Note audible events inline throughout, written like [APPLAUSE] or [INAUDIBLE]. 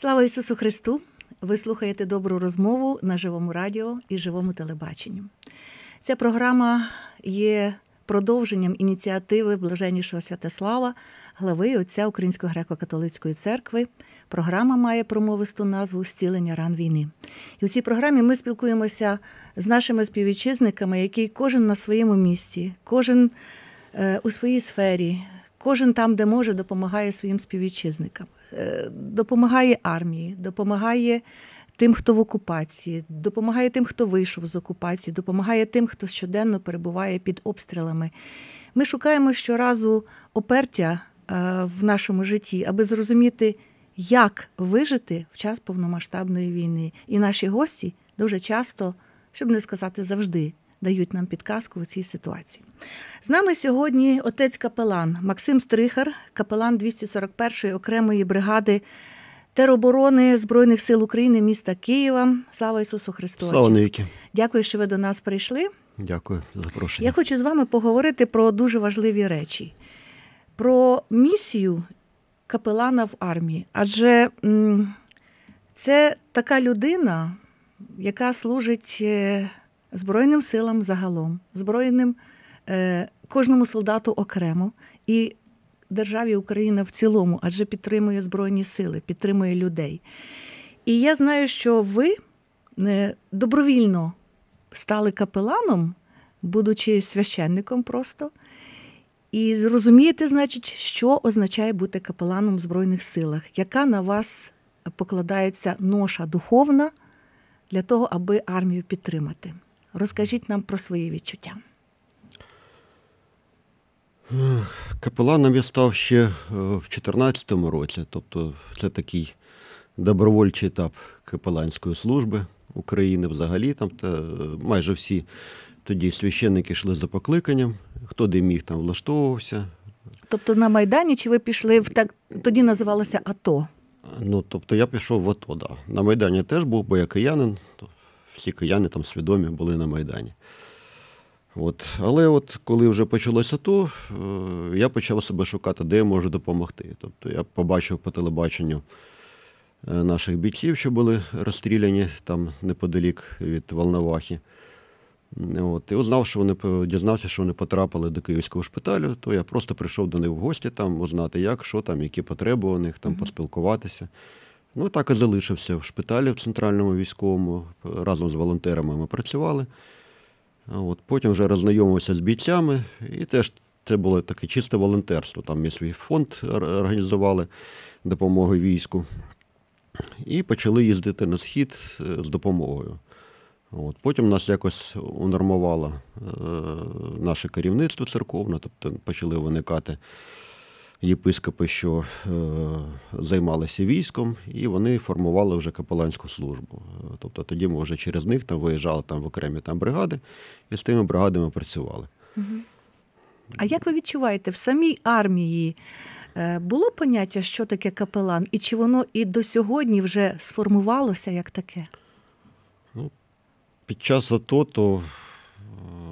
Слава Ісусу Христу! Ви слухаєте добру розмову на живому радіо і живому телебаченні. Ця програма є продовженням ініціативи блаженнішого Святослава, глави Отця Української греко-католицької церкви. Програма має промовисту назву Зцілення ран війни. І у цій програмі ми спілкуємося з нашими співвітчизниками, які кожен на своєму місці, кожен е, у своїй сфері, кожен там, де може, допомагає своїм співвітчизникам. Е, допомагає армії, допомагає тим, хто в окупації, допомагає тим, хто вийшов з окупації, допомагає тим, хто щоденно перебуває під обстрілами. Ми шукаємо щоразу опертя е, в нашому житті, аби зрозуміти, як вижити в час повномасштабної війни. І наші гості дуже часто, щоб не сказати завжди дають нам підказку у цій ситуації. З нами сьогодні отець капелан Максим Стрихар, капелан 241-ї окремої бригади тероборони Збройних сил України міста Києва. Слава Ісусу Христу! Слава навіки! Дякую, що ви до нас прийшли. Дякую за запрошення. Я хочу з вами поговорити про дуже важливі речі, про місію капелана в армії. Адже це така людина, яка служить е, Збройним силам загалом, збройним е, кожному солдату окремо і державі Україна в цілому, адже підтримує збройні сили, підтримує людей. І я знаю, що ви е, добровільно стали капеланом, будучи священником просто. І зрозумієте, значить, що означає бути капеланом в Збройних силах, яка на вас покладається ноша духовна для того, аби армію підтримати. Розкажіть нам про свої відчуття. Капеланом я став ще е, в 2014 році, тобто це такий добровольчий етап капеланської служби України взагалі. Там та е, майже всі тоді священники йшли за покликанням, хто де міг там влаштовувався. Тобто на Майдані чи ви пішли в так тоді називалося АТО? Ну тобто я пішов в АТО, да. На Майдані теж був, бо я киянин, всі кияни там свідомі були на Майдані. От. Але от коли вже почалося то, е, я почав себе шукати, де я можу допомогти. Тобто я побачив по телебаченню е, наших бійців, що були розстріляні там неподалік від Волновахи. От. І узнав, що вони дізнався, що вони потрапили до київського шпиталю, то я просто прийшов до них в гості, там узнати, як, що там, які потреби у них, там mm-hmm. поспілкуватися. Ну, так і залишився в шпиталі в центральному військовому. Разом з волонтерами ми працювали. От, Потім вже роззнайомився з бійцями, і теж це було таке чисте волонтерство. Там є свій фонд організували допомоги війську. І почали їздити на схід е, з допомогою. От, Потім нас якось унормувало е, наше керівництво церковне, тобто почали виникати єпископи, що е, займалися військом, і вони формували вже капеланську службу. Тобто тоді ми вже через них там виїжджали там в окремі там бригади і з тими бригадами працювали. А як ви відчуваєте в самій армії? Е, було поняття, що таке капелан, і чи воно і до сьогодні вже сформувалося як таке? Ну, Під час АТО, то е,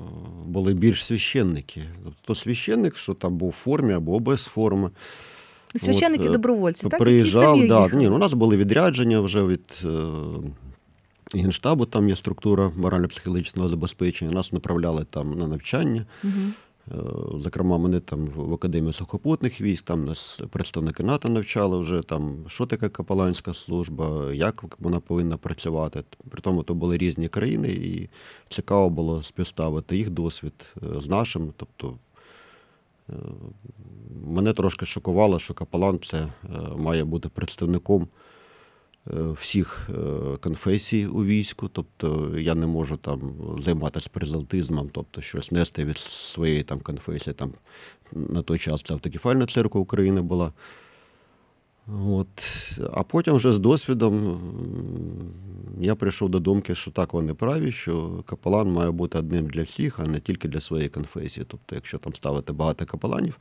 були більш священники. Тобто священник, що там був в формі або без форми. Ну, священники е, добровольці, так? Приїжджав, Які да, ні, ну, у нас були відрядження вже від е, Генштабу, там є структура морально-психологічного забезпечення, нас направляли там на навчання. Угу. Е, зокрема, мене там в Академії сухопутних військ, там нас представники НАТО навчали вже там, що таке капеланська служба, як вона повинна працювати. При тому то були різні країни, і цікаво було співставити їх досвід е, з нашим. Тобто е, мене трошки шокувало, що капелан це має бути представником. Е, всіх е, конфесій у війську, тобто я не можу там займатися презалтизмом, тобто щось нести від своєї там конфесії. Там на той час це автокефальна церква України була. От. А потім вже з досвідом я прийшов до думки, що так вони праві, що капелан має бути одним для всіх, а не тільки для своєї конфесії. Тобто, якщо там ставити багато капеланів,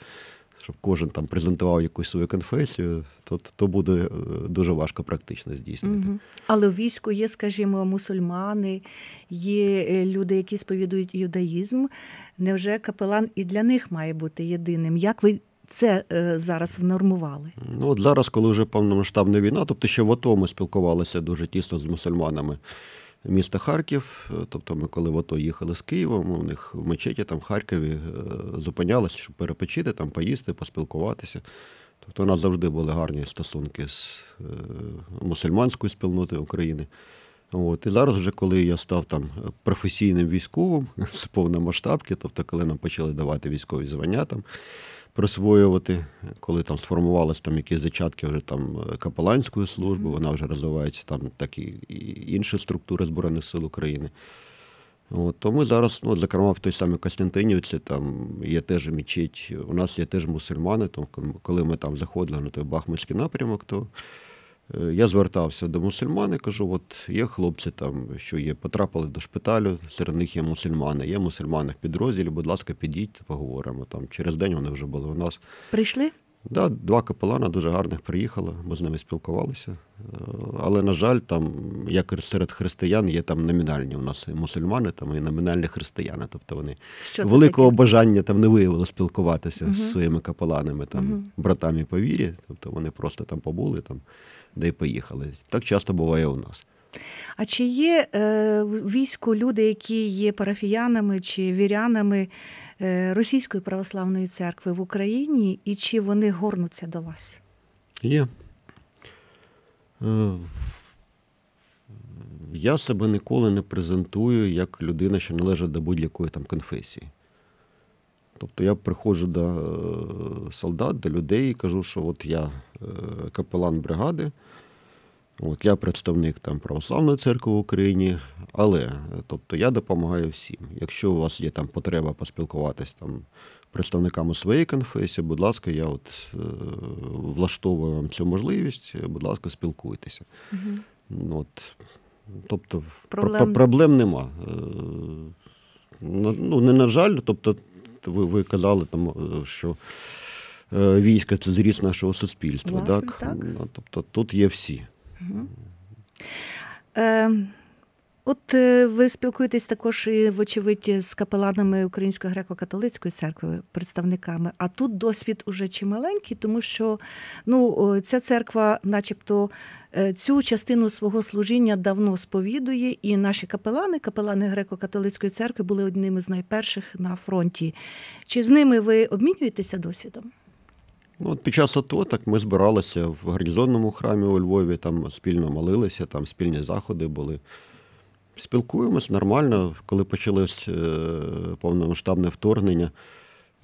щоб кожен там презентував якусь свою конфесію, то то буде е, дуже важко практично здійснити. Угу. Але в війську є, скажімо, мусульмани, є е, люди, які сповідують юдаїзм. Невже капелан і для них має бути єдиним? Як ви? Це е, зараз внормували. Ну от зараз, коли вже повномасштабна війна, тобто ще в АТО ми спілкувалися дуже тісно з мусульманами міста Харків. Тобто, ми коли в АТО їхали з Києвом, у них в мечеті там в Харкові е, зупинялися, щоб перепочити, там поїсти, поспілкуватися. Тобто у нас завжди були гарні стосунки з е, мусульманською спільнотою України. От. І зараз, вже коли я став там професійним військовим [LAUGHS] з повномасштабки, тобто коли нам почали давати військові звання, там, присвоювати, коли там сформувалися там якісь зачатки вже там е, капеланської служби, вона вже розвивається там так і інші структури Збройних сил України. От, То ми зараз, ну, зокрема, в той самій Костянтинівці, там є теж мечеть, у нас є теж мусульмани, Там, коли ми там заходили на той Бахмутський напрямок, то Е, я звертався до мусульман і кажу, от є хлопці там, що є, потрапили до шпиталю, серед них є мусульмани, є мусульмани в підрозділі, будь ласка, підійдіть, поговоримо. Там Через день вони вже були у нас. Прийшли? Да, Два капелана дуже гарних приїхали, ми з ними спілкувалися. Е, але, на жаль, там, як серед християн, є там номінальні у нас і мусульмани, там і номінальні християни. Тобто вони Що великого таке? бажання там не виявили спілкуватися угу. з своїми капеланами, там, угу. братами по вірі. Тобто вони просто там побули. там де поїхали. Так часто буває у нас. А чи є е, війську люди, які є парафіянами чи вірянами е, Російської православної церкви в Україні, і чи вони горнуться до вас? Є. Е, я себе ніколи не презентую як людина, що належить до будь-якої там конфесії. Тобто я приходжу до е, солдат, до людей і кажу, що от я е, капелан бригади. От Я представник там православної церкви в Україні, але тобто я допомагаю всім. Якщо у вас є там потреба поспілкуватись там представниками своєї конфесії, будь ласка, я от е, влаштовую вам цю можливість, будь ласка, спілкуйтеся. Угу. От, Тобто проблем, про, проблем нема. Е, ну, Не на жаль, тобто ви, ви казали, там, е, що. Е, війська це зріс нашого суспільства. Власне, так? так? Ну, тобто тут є всі. Е, от е, ви спілкуєтесь також і, вочевидь, з капеланами Української греко-католицької церкви, представниками. А тут досвід уже чималенький, тому що ну, ця церква, начебто, е, цю частину свого служіння давно сповідує, і наші капелани, капелани греко-католицької церкви, були одними з найперших на фронті. Чи з ними ви обмінюєтеся досвідом? Ну, от Під час АТО так ми збиралися в гарнізонному храмі у Львові, там спільно молилися, там спільні заходи були. Спілкуємось нормально, коли почалось е, повномасштабне вторгнення,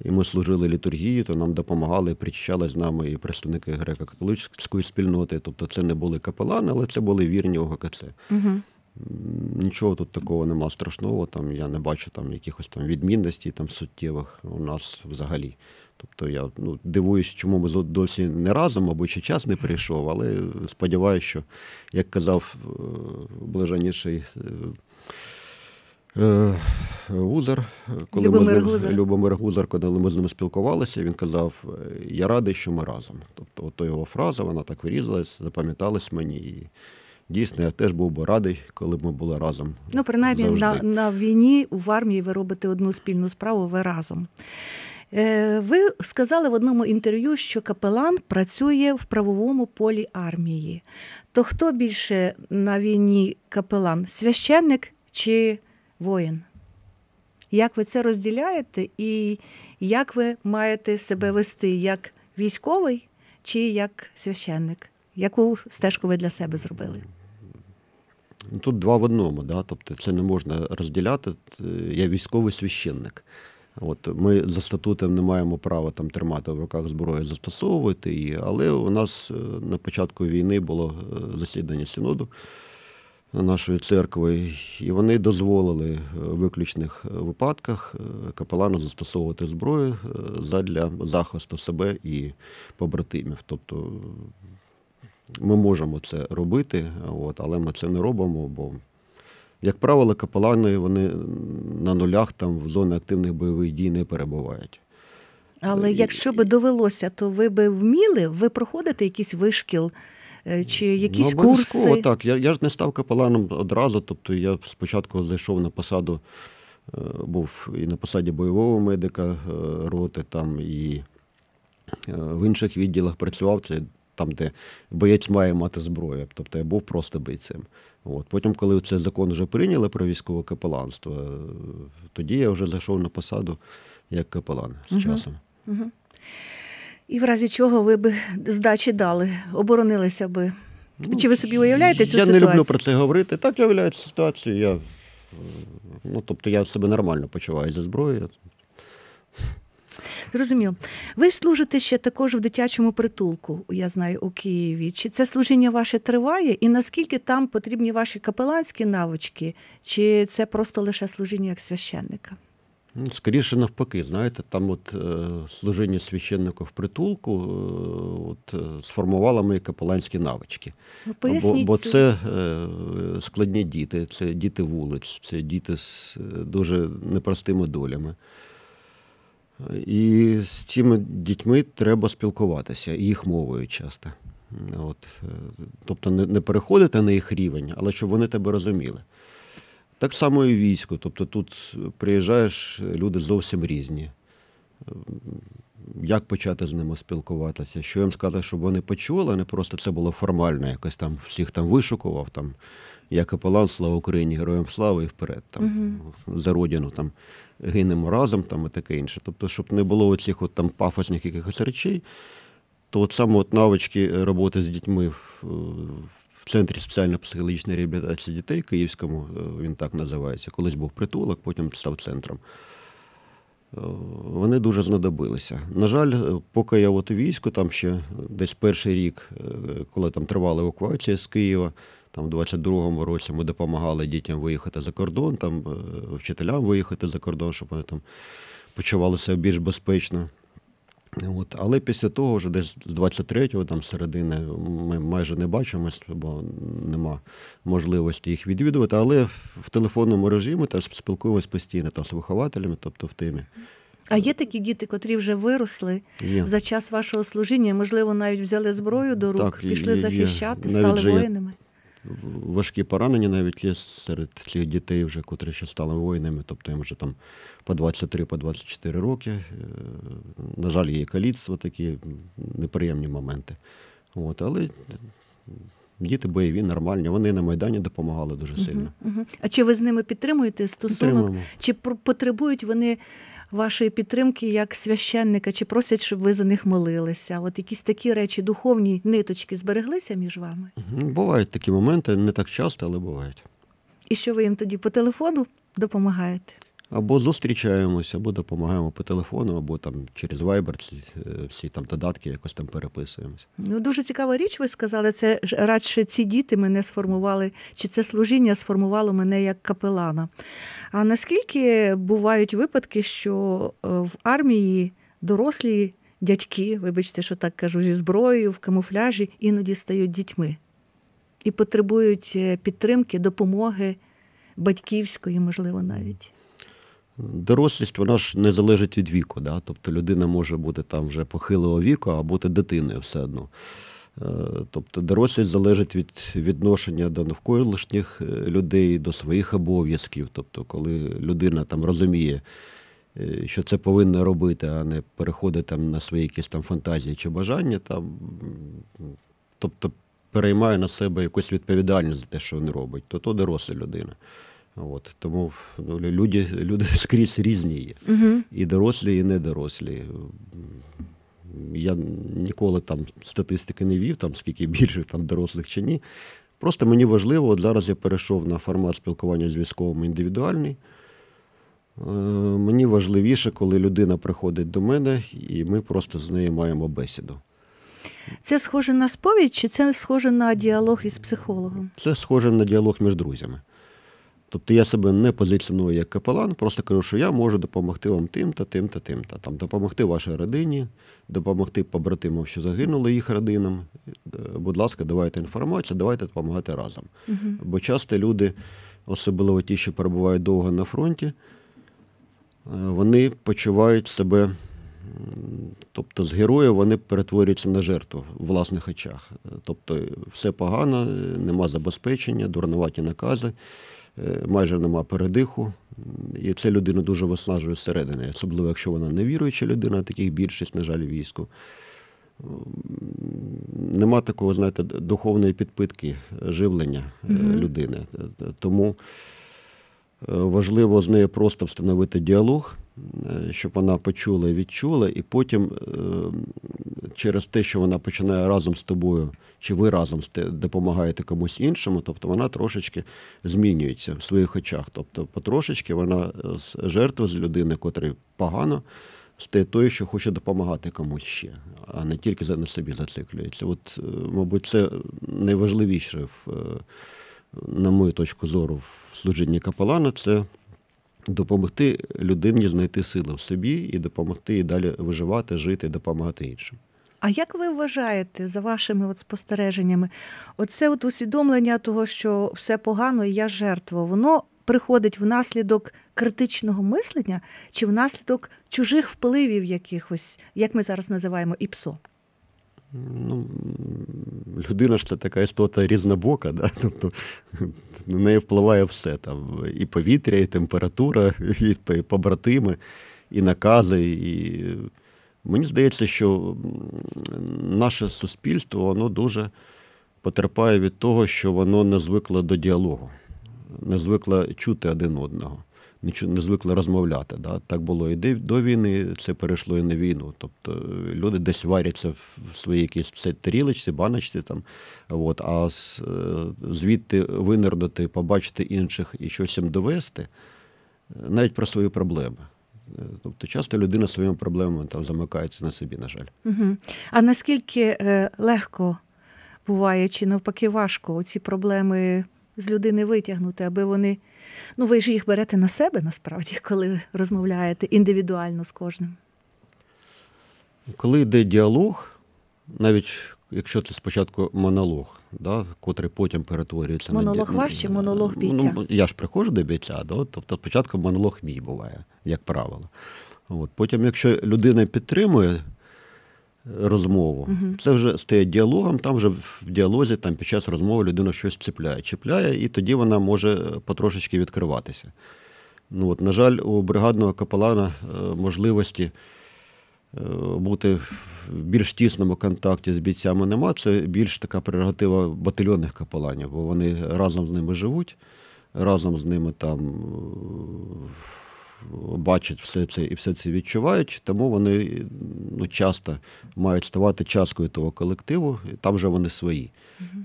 і ми служили літургії, то нам допомагали, причащали з нами і представники греко-католицької спільноти. Тобто це не були капелани, але це були вірні ОГКЦ. Угу. Нічого тут такого нема страшного, там я не бачу там якихось там відмінностей там суттєвих у нас взагалі. Тобто я ну, дивуюсь, чому ми досі не разом, або ще час не прийшов, але сподіваюся, що, як казав е, блаженніший е, е, Гузар, коли Любомир ми Гузар. Любомир Гузар, коли ми з ним спілкувалися, він казав: Я радий, що ми разом. Тобто, ото його фраза, вона так вирізалась, запам'яталась мені. І Дійсно, я теж був би радий, коли б ми були разом. Ну, принаймні, на на війні в армії ви робите одну спільну справу, ви разом. Е, ви сказали в одному інтерв'ю, що капелан працює в правовому полі армії. То хто більше на війні капелан? Священник чи воїн? Як ви це розділяєте і як ви маєте себе вести як військовий чи як священник? Яку стежку ви для себе зробили? Тут два в одному, да? тобто це не можна розділяти. Е, я військовий священник. От Ми за статутом не маємо права там тримати в руках зброю, застосовувати її, але у нас е, на початку війни було е, засідання синоду нашої церкви, і вони дозволили е, в виключних випадках капелану застосовувати зброю для захисту себе і побратимів. Тобто ми можемо це робити, от, але ми це не робимо, бо як правило, капелани вони на нулях там в зоні активних бойових дій не перебувають. Але якщо би довелося, то ви би вміли, ви проходите якийсь вишкіл е, чи ну, якісь ну, курси? Так, я я ж не став капеланом одразу, тобто я спочатку зайшов на посаду, е, був і на посаді бойового медика е, роти, там і в інших відділах працював це там, де боєць має мати зброю. Тобто я був просто бійцем. От. Потім, коли цей закон вже прийняли про військове капеланство, е, тоді я вже зайшов на посаду як капелан з угу. часом. Угу. І в разі чого ви би здачі дали, оборонилися би. Ну, Чи ви собі уявляєте цю ситуацію? Я не люблю про це говорити. Так я уявляю цю ситуацію. Я, е, ну, Тобто я себе нормально почуваю зі зброєю. Розуміло. Ви служите ще також в дитячому притулку, я знаю, у Києві. Чи це служіння ваше триває? І наскільки там потрібні ваші капеланські навички, чи це просто лише служіння як священника? Ну, скоріше навпаки, знаєте, там от е, служіння священника в притулку е, от, е, сформувало мої капеланські навички. Ну, бо, бо це складні діти, це діти вулиць, це діти з дуже непростими долями і з цими дітьми треба спілкуватися, їх мовою часто. От. Е, тобто не переходити на їх рівень, але щоб вони тебе розуміли. Так само і військо. Тобто тут приїжджаєш, люди зовсім різні. Як почати з ними спілкуватися? Що їм сказати, щоб вони почули, а не просто це було формально, якось там всіх там вишукував. там я капелан, слава Україні, героям слави і вперед. Там угу. за родину там гинемо разом, там і таке інше. Тобто, щоб не було оцих от там пафосних якихось речей, то от саме от навички роботи з дітьми в. В центрі спеціально-психологічної реабілітації дітей Київському, е, він так називається, колись був притулок, потім став центром. Е, вони дуже знадобилися. На жаль, поки я от у війську, там ще десь перший рік, е, коли там тривала евакуація з Києва, там, в 22-му році ми допомагали дітям виїхати за кордон, там е, вчителям виїхати за кордон, щоб вони там почувалися більш безпечно. От. Але після того, вже десь з 23-го, там середини, ми майже не бачимось, бо нема можливості їх відвідувати. Але в телефонному режимі там спілкуємось постійно там, з вихователями, тобто в темі. А є такі діти, котрі вже виросли є. за час вашого служіння, можливо, навіть взяли зброю до рук, так, пішли є, захищати, є. стали воїнами важкі поранення навіть є серед цих дітей, вже котрі ще стали воїнами, тобто їм вже там по 23-24 роки. Е, на жаль, є каліцтво, такі неприємні моменти. От, Але діти бойові, нормальні, вони на Майдані допомагали дуже сильно. Угу, угу. А чи ви з ними підтримуєте стосунок? Підтримуємо. Чи потребують вони вашої підтримки як священника, чи просять, щоб ви за них молилися? От якісь такі речі, духовні ниточки збереглися між вами? Бувають такі моменти, не так часто, але бувають. І що ви їм тоді по телефону допомагаєте? Або зустрічаємось, або допомагаємо по телефону, або там через Viber е, всі там додатки якось там переписуємося. Ну дуже цікава річ. Ви сказали, це радше ці діти мене сформували, чи це служіння сформувало мене як капелана. А наскільки бувають випадки, що е, в армії дорослі дядьки, вибачте, що так кажу, зі зброєю в камуфляжі іноді стають дітьми і потребують е, підтримки, допомоги батьківської, можливо, навіть. Дорослість вона ж не залежить від віку. Да? Тобто людина може бути там вже похилого віку, а бути дитиною все одно. Е, тобто дорослість залежить від відношення до навколишніх е, людей, до своїх обов'язків. Тобто, коли людина там розуміє, е, що це повинна робити, а не переходить там на свої якісь там фантазії чи бажання, там, тобто переймає на себе якусь відповідальність за те, що він робить, то то доросла людина. От Тому ну, люди люди [LAUGHS] скрізь різні є. Угу. І дорослі, і недорослі. Я ніколи там статистики не вів, там скільки більше [LAUGHS] там дорослих чи ні. Просто мені важливо, от зараз я перейшов на формат спілкування з військовими індивідуальний. Е, мені важливіше, коли людина приходить до мене, і ми просто з нею маємо бесіду. Це схоже на сповідь, чи це схоже на діалог із психологом? Це схоже на діалог між друзями. Тобто я себе не позиціоную як капелан, просто кажу, що я можу допомогти вам тим-та, тим-та, тим-та. Там допомогти вашій родині, допомогти побратимам, що загинули їх родинам. Е, будь ласка, давайте інформацію, давайте допомагати разом. Угу. Бо часто люди, особливо ті, що перебувають довго на фронті, е, вони почувають себе. Тобто з героїв вони перетворюються на жертву в власних очах. Е, тобто все погано, нема забезпечення, дурнуваті накази. Е, майже нема передиху. І це людина дуже виснажує зсередини, особливо якщо вона не віруюча людина, таких більшість, на жаль, війську. Нема такого, знаєте, духовної підпитки живлення mm людини. Е, тому важливо з нею просто встановити діалог. Е, щоб вона почула і відчула, і потім е, через те, що вона починає разом з тобою, чи ви разом допомагаєте комусь іншому, тобто вона трошечки змінюється в своїх очах. Тобто, потрошечки вона е, з жертви, з людини, котрій погано, стає тою, що хоче допомагати комусь ще, а не тільки на собі зациклюється. От, мабуть, це найважливіше в. На мою точку зору, в служінні капелана це допомогти людині знайти сили в собі і допомогти їй далі виживати, жити, допомагати іншим. А як ви вважаєте за вашими от спостереженнями, оце от усвідомлення того, що все погано, і я жертва, воно приходить внаслідок критичного мислення чи внаслідок чужих впливів якихось, як ми зараз називаємо, ІПСО? Ну, Людина ж це така істота різнобока, да? [LAUGHS] тобто на неї впливає все. там, І повітря, і температура, [LAUGHS] і побратими, і накази. І... Мені здається, що наше суспільство воно дуже потерпає від того, що воно не звикло до діалогу, не звикло чути один одного не звикли розмовляти. Да? Так було і до війни, це перейшло і на війну. Тобто е, люди десь варяться в своїй якісь тарілочці, баночці там. От, А е, звідти винирнути, побачити інших і щось їм довести, е, навіть про свої проблеми. Тобто часто людина своїми проблемами там замикається на собі, на жаль. Угу. А наскільки легко буває, чи навпаки важко ці проблеми з людини витягнути, аби вони. Ну, ви ж їх берете на себе насправді, коли розмовляєте індивідуально з кожним. Коли йде діалог, навіть якщо це спочатку монолог, да, котрий потім перетворюється монолог на Монолог ваш чи монолог ну, бійця? Ну, Я ж приходжу до бійця, да, тобто спочатку монолог мій буває, як правило. От. Потім, якщо людина підтримує розмову. Угу. Це вже стає діалогом, там вже в діалозі там під час розмови людина щось чіпляє, чіпляє, і тоді вона може е, потрошечки відкриватися. Ну, от, На жаль, у бригадного капелана е, можливості е, бути в більш тісному контакті з бійцями нема. Це більш така прерогатива батальйонних капеланів, бо вони разом з ними живуть, разом з ними там бачать все це і все це відчувають, тому вони ну, часто мають ставати часткою того колективу, і там вже вони свої.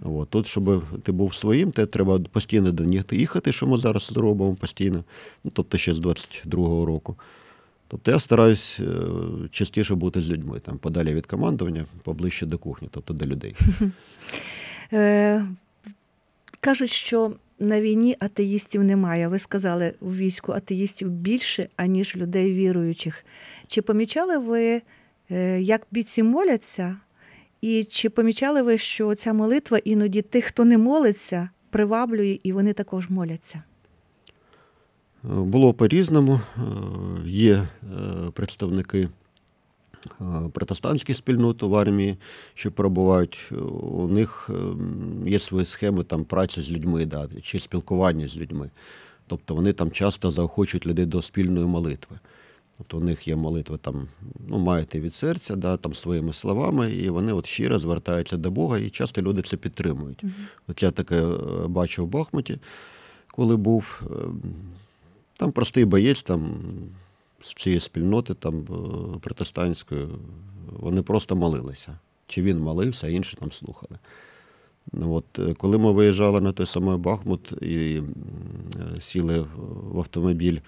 Угу. От. Тут, щоб ти був своїм, ти треба постійно до них їхати, що ми зараз робимо постійно, ну, тобто ще з 22-го року. Тобто я стараюсь е, частіше бути з людьми, там подалі від командування, поближче до кухні, тобто до людей. [LAUGHS] Е, кажуть, що на війні атеїстів немає. Ви сказали у війську атеїстів більше, аніж людей віруючих. Чи помічали ви, е, як бійці моляться? І чи помічали ви, що ця молитва іноді тих, хто не молиться, приваблює і вони також моляться? Е, було по-різному. Е, є представники Е, протестантських спільноти в армії, що перебувають, у них е, є свої схеми там праці з людьми, да, чи спілкування з людьми. Тобто вони там часто заохочують людей до спільної молитви. Тобто у них є молитви там, ну, маєте від серця, да, там своїми словами, і вони от щиро звертаються до Бога, і часто люди це підтримують. Mm-hmm. От я таке е, бачив в Бахмуті, коли був там простий боєць, там з цієї спільноти там е, протестантської, вони просто молилися. Чи він молився, а інші там слухали. От, е, Коли ми виїжджали на той самий Бахмут і е, сіли в автомобіль,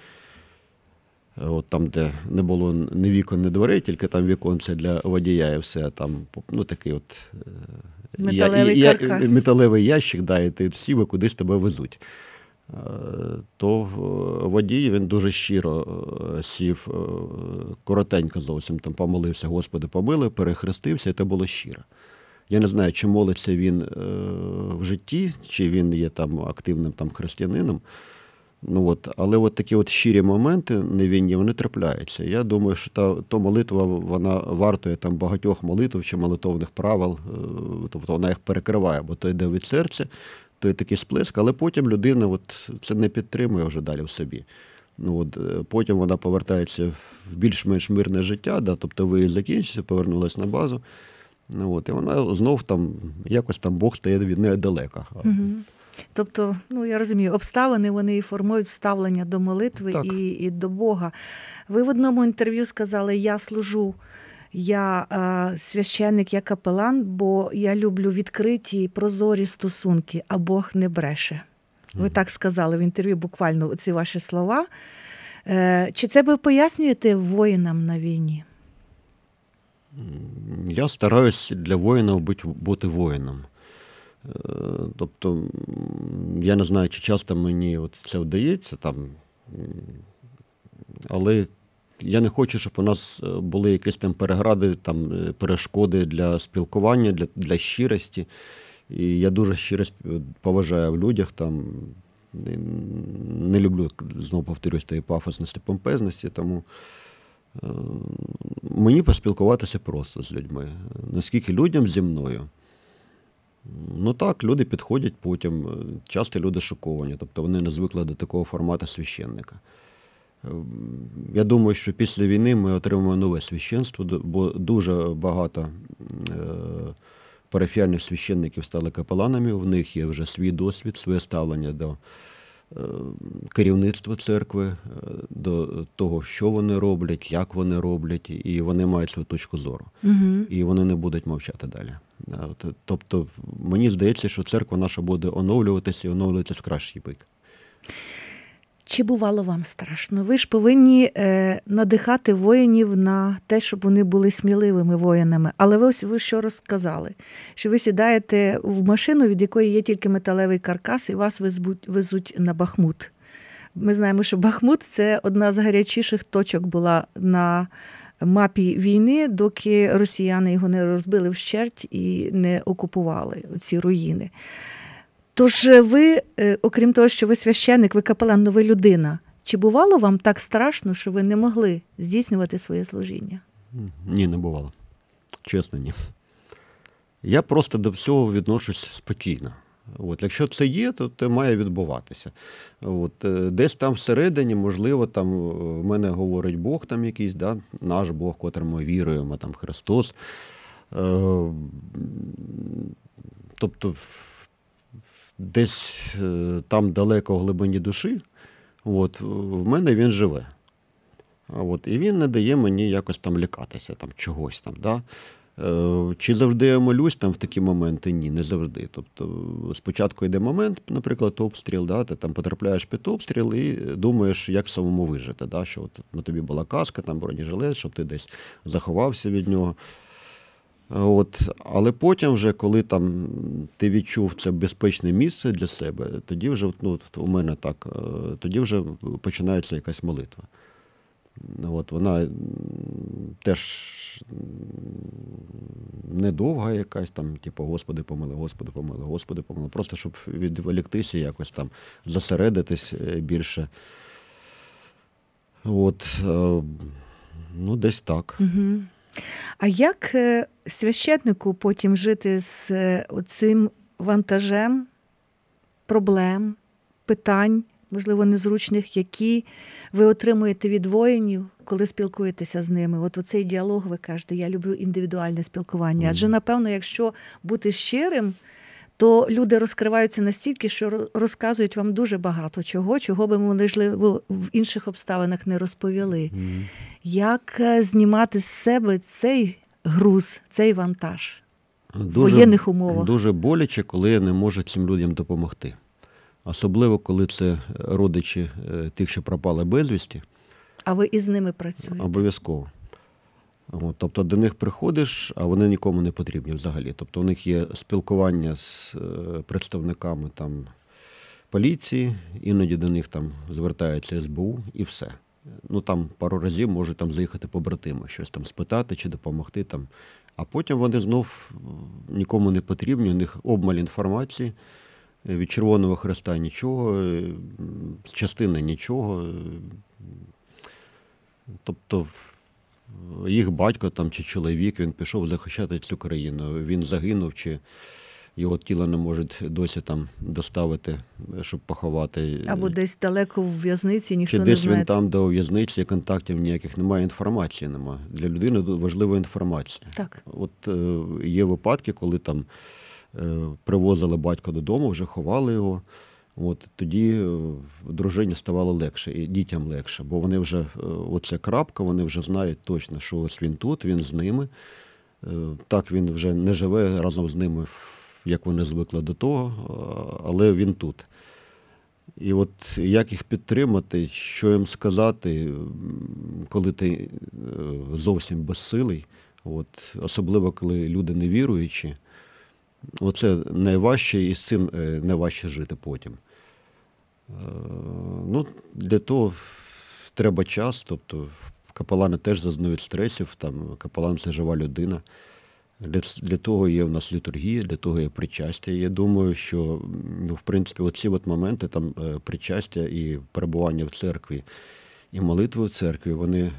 от там, де не було ні вікон, ні дверей, тільки там віконце для водія і все, там ну, такий от металевий, я, я, я, металевий ящик, да, і ти всі ви кудись тебе везуть то водій він дуже щиро е, сів е, коротенько зовсім там помолився, Господи, помили, перехрестився, і це було щиро. Я не знаю, чи молиться він е, в житті, чи він є там активним там християнином. Ну, от, Але от такі от щирі моменти невинні вони трапляються. Я думаю, що та то молитва вона вартує там багатьох молитв чи молитовних правил, тобто вона їх перекриває, бо то йде від серця, той такий сплеск, але потім людина от це не підтримує вже далі в собі. Ну, от, е, Потім вона повертається в більш-менш мирне життя, да, тобто ви закінчиться, повернулася на базу. Ну, от, І вона знов там якось там Бог стає від неї далека. Тобто, ну я розумію, обставини вони і формують ставлення до молитви і, і до Бога. Ви в одному інтерв'ю сказали Я служу я е, священник, я капелан, бо я люблю відкриті і прозорі стосунки, а Бог не бреше. Ви так сказали в інтерв'ю буквально ці ваші слова. Е, Чи це ви пояснюєте воїнам на війні? Я стараюсь для воїна бути, бути воїном. Е, тобто, я не знаю, чи часто мені от це вдається там, але я не хочу, щоб у нас е, були якісь там перегради, там е, перешкоди для спілкування, для для щирості. І я дуже щирість е, поважаю в людях. там. Не люблю, знову повторюсь, тієї пафосності, помпезності. Тому мені поспілкуватися просто з людьми. Наскільки людям зі мною. Ну так, люди підходять потім. Часто люди шоковані, тобто вони не звикли до такого формату священника. Я думаю, що після війни ми отримаємо нове священство, бо дуже багато е, парафіальних священників стали капеланами. В них є вже свій досвід, своє ставлення до е, керівництва церкви, е, до того, що вони роблять, як вони роблять, і вони мають свою точку зору. Угу. І вони не будуть мовчати далі. Тобто, мені здається, що церква наша буде оновлюватися і оновлюватися в кращий бик. Чи бувало вам страшно? Ви ж повинні е, надихати воїнів на те, щоб вони були сміливими воїнами. Але ви ось ви що розказали? Що ви сідаєте в машину, від якої є тільки металевий каркас, і вас везуть, везуть на Бахмут? Ми знаємо, що Бахмут це одна з гарячіших точок була на мапі війни, доки росіяни його не розбили вщерть і не окупували ці руїни. Тож е, ви, е, окрім того, що ви священник, ви капелан, ну, ви людина. Чи бувало вам так страшно, що ви не могли здійснювати своє служіння? Ні, не бувало. Чесно, ні. Я просто до всього відношусь спокійно. От, Якщо це є, то це має відбуватися. От, е, Десь там всередині, можливо, там в мене говорить Бог там якийсь, да, наш Бог, котрим ми віруємо, там Христос. Е, Тобто десь е, там далеко в глибині душі, от, в мене він живе. От, І він не дає мені якось там лякатися, там, чогось там. Да? Е, чи завжди я молюсь там в такі моменти? Ні, не завжди. Тобто спочатку йде момент, наприклад, обстріл, да, ти там потрапляєш під обстріл і думаєш, як самому вижити. Да, Що от на тобі була каска, там бронежилет, щоб ти десь заховався від нього. От, Але потім, вже, коли там ти відчув це безпечне місце для себе, тоді вже ну, у мене так, е, тоді вже починається якась молитва. От, Вона теж недовга якась, там, типу, Господи помили, Господи помили, Господи помили. Просто щоб відволіктися, якось там зосередитись е, більше. От, е, Ну, десь так. Угу. А як е, священнику потім жити з е, цим вантажем проблем, питань, можливо, незручних, які ви отримуєте від воїнів, коли спілкуєтеся з ними? От цей діалог ви кажете, я люблю індивідуальне спілкування. Адже, напевно, якщо бути щирим то люди розкриваються настільки, що розказують вам дуже багато чого, чого би можливо в інших обставинах не розповіли. Mm-hmm. Як е, знімати з себе цей груз, цей вантаж дуже, в воєнних умовах? Дуже боляче, коли я не можу цим людям допомогти. Особливо коли це родичі е, тих, що пропали безвісті. А ви із ними працюєте? Обов'язково. От, Тобто до них приходиш, а вони нікому не потрібні взагалі. Тобто у них є спілкування з е, представниками там поліції, іноді до них там звертається СБУ і все. Ну там пару разів може там заїхати побратими, щось там спитати чи допомогти там. А потім вони знов нікому не потрібні, у них обмаль інформації. Е, від Червоного Хреста нічого, е, з частини нічого. Тобто їх батько там чи чоловік він пішов захищати цю країну. Він загинув, чи його тіло не можуть досі там доставити, щоб поховати. Або десь далеко в в'язниці ніхто чи не десь знає. він там, до в'язниці контактів ніяких немає. Інформації немає. Для людини важлива інформація. Так, от е, є випадки, коли там е, привозили батька додому, вже ховали його. От тоді е, дружині ставало легше і дітям легше, бо вони вже е, оця крапка, вони вже знають точно, що ось він тут, він з ними. Е, так він вже не живе разом з ними, як вони звикли до того, але він тут. І от як їх підтримати, що їм сказати, коли ти зовсім безсилий, от, особливо коли люди не віруючі, оце найважче і з цим найважче жити потім. Ну, Для того треба час, тобто капелани теж зазнають стресів, там капелан це жива людина. Для для того є в нас літургія, для того є причастя. Я думаю, що ну, в принципі оці от моменти там е, причастя і перебування в церкві, і молитви в церкві, вони е,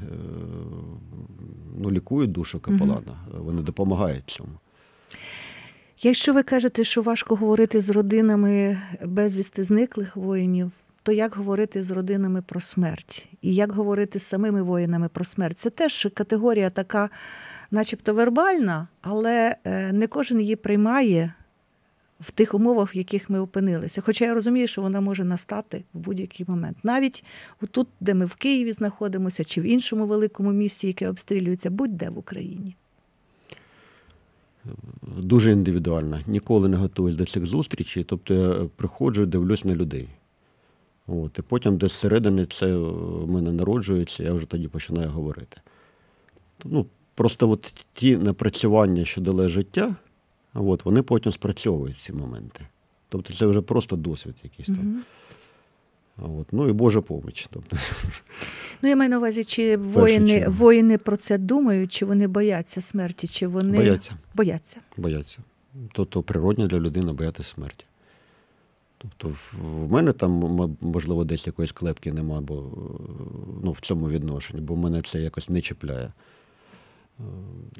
ну, лікують душу капелана, вони допомагають цьому. Якщо ви кажете, що важко говорити з родинами безвісти зниклих воїнів, то як говорити з родинами про смерть? І як говорити з самими воїнами про смерть? Це теж категорія така, начебто вербальна, але е, не кожен її приймає в тих умовах, в яких ми опинилися. Хоча я розумію, що вона може настати в будь-який момент. Навіть тут, де ми в Києві знаходимося, чи в іншому великому місті, яке обстрілюється, будь-де в Україні дуже індивідуальна. Ніколи не готуюсь до цих зустрічей, тобто я приходжу, дивлюсь на людей. От, І потім десь зсередини це в мене народжується, я вже тоді починаю говорити. Ну, Просто от ті напрацювання, що дали життя, от, вони потім спрацьовують ці моменти. Тобто це вже просто досвід якийсь там. От. Ну і Божа помочь. Тобто. Ну, я маю на увазі, чи воїни воїни про це думають, чи вони бояться смерті, чи вони бояться. Бояться. Бояться. Тобто природньо для людини бояти смерті. Тобто, в мене там, можливо, десь якоїсь клепки нема, бо е, ну, в цьому відношенні, бо мене це якось не чіпляє.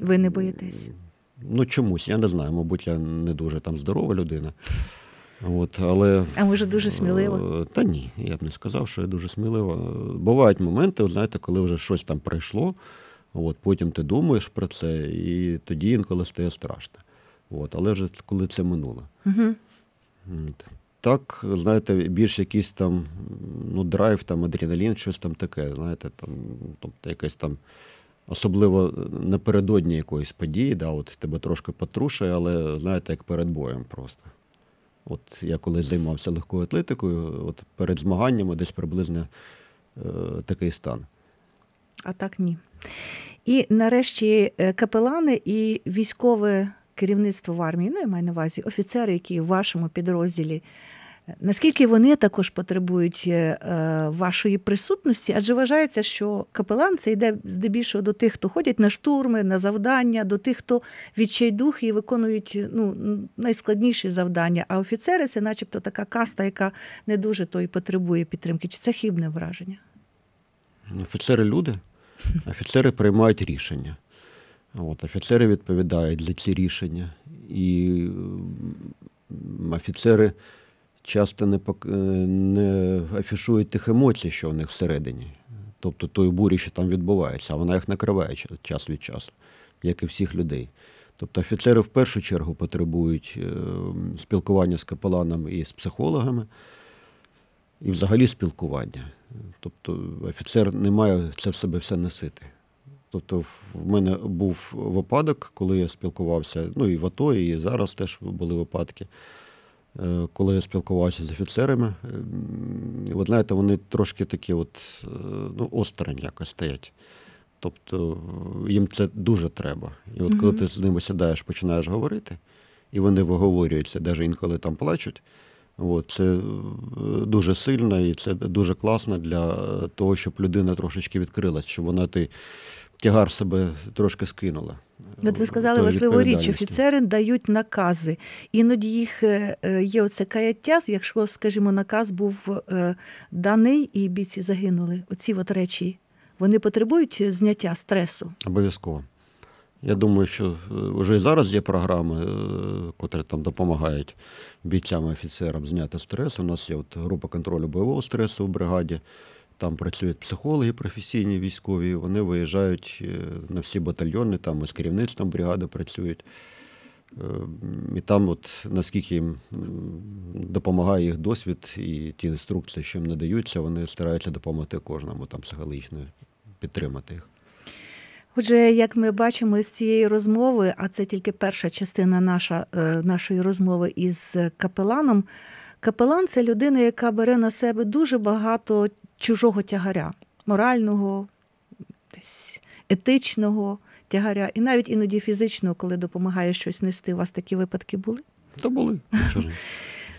Ви не боїтесь? Ну, чомусь, я не знаю, мабуть, я не дуже там здорова людина. От, але... А може дуже сміливо? Е, та ні, я б не сказав, що я дуже сміливо. Бувають моменти, знаєте, коли вже щось там пройшло, от, потім ти думаєш про це, і тоді інколи стає страшно. От, Але вже коли це минуло. Так, знаєте, більш якийсь там ну, драйв, там, адреналін, щось там таке, знаєте, там, тобто якесь там. Особливо напередодні якоїсь події, да, от тебе трошки потрушує, але знаєте, як перед боєм просто. От я коли займався легкою атлетикою, от перед змаганнями десь приблизно е, такий стан. А так ні. І нарешті е, капелани і військове керівництво в армії, ну я маю на увазі офіцери, які в вашому підрозділі Наскільки вони також потребують е, е, вашої присутності? Адже вважається, що капелан це йде здебільшого до тих, хто ходять на штурми, на завдання, до тих, хто відчайдух і виконують ну, найскладніші завдання. А офіцери це, начебто, така каста, яка не дуже то і потребує підтримки. Чи це хибне враження? Офіцери люди, офіцери приймають рішення. От, Офіцери відповідають за ці рішення. І офіцери часто не пок... Е, не афішують тих емоцій, що в них всередині. Тобто тої бурі, що там відбувається, а вона їх накриває час від часу, як і всіх людей. Тобто офіцери в першу чергу потребують е, спілкування з капеланом і з психологами, і взагалі спілкування. Тобто офіцер не має це в себе все носити. Тобто, в мене був випадок, коли я спілкувався, ну і в АТО, і зараз теж були випадки. Е, коли я спілкувався з офіцерами, е, ви знаєте, вони трошки такі от, е, ну, осторонь якось стоять. Тобто їм це дуже треба. І от коли ти з ними сідаєш, починаєш говорити, і вони виговорюються, навіть інколи там плачуть. От, Це дуже сильно і це дуже класно для того, щоб людина трошечки відкрилась, щоб вона ти тягар себе трошки скинула. От ви сказали важливу річ, офіцери дають накази. Іноді їх е, е, є оце каяття, якщо, скажімо, наказ був е, даний, і бійці загинули. Оці от речі вони потребують зняття стресу. Обов'язково. Я думаю, що вже і зараз є програми, котрі там допомагають бійцям і офіцерам зняти стрес. У нас є от група контролю бойового стресу в бригаді. Там працюють психологи професійні військові, вони виїжджають е, на всі батальйони, там з керівництвом бригади працюють. Е, і там, от наскільки їм допомагає їх досвід і ті інструкції, що їм надаються, вони стараються допомогти кожному там психологічно підтримати їх. Отже, як ми бачимо з цієї розмови, а це тільки перша частина наша, е, нашої розмови із капеланом. Капелан це людина, яка бере на себе дуже багато чужого тягаря, морального, десь етичного тягаря, і навіть іноді фізичного, коли допомагає щось нести. У вас такі випадки були? То були.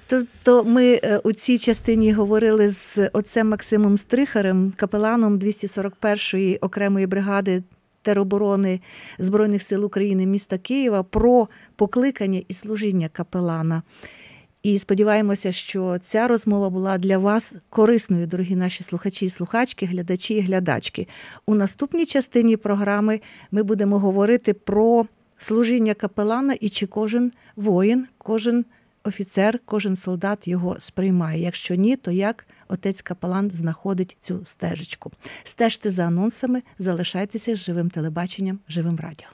Тобто ми е, у цій частині говорили з отцем Максимом Стрихарем, капеланом 241-ї окремої бригади тероборони Збройних сил України міста Києва про покликання і служіння капелана. І сподіваємося, що ця розмова була для вас корисною, дорогі наші слухачі слухачки, глядачі і глядачки. У наступній частині програми ми будемо говорити про служіння капелана і чи кожен воїн, кожен офіцер, кожен солдат його сприймає. Якщо ні, то як отець капелан знаходить цю стежечку. Стежте за анонсами, залишайтеся живим телебаченням, живим радіо.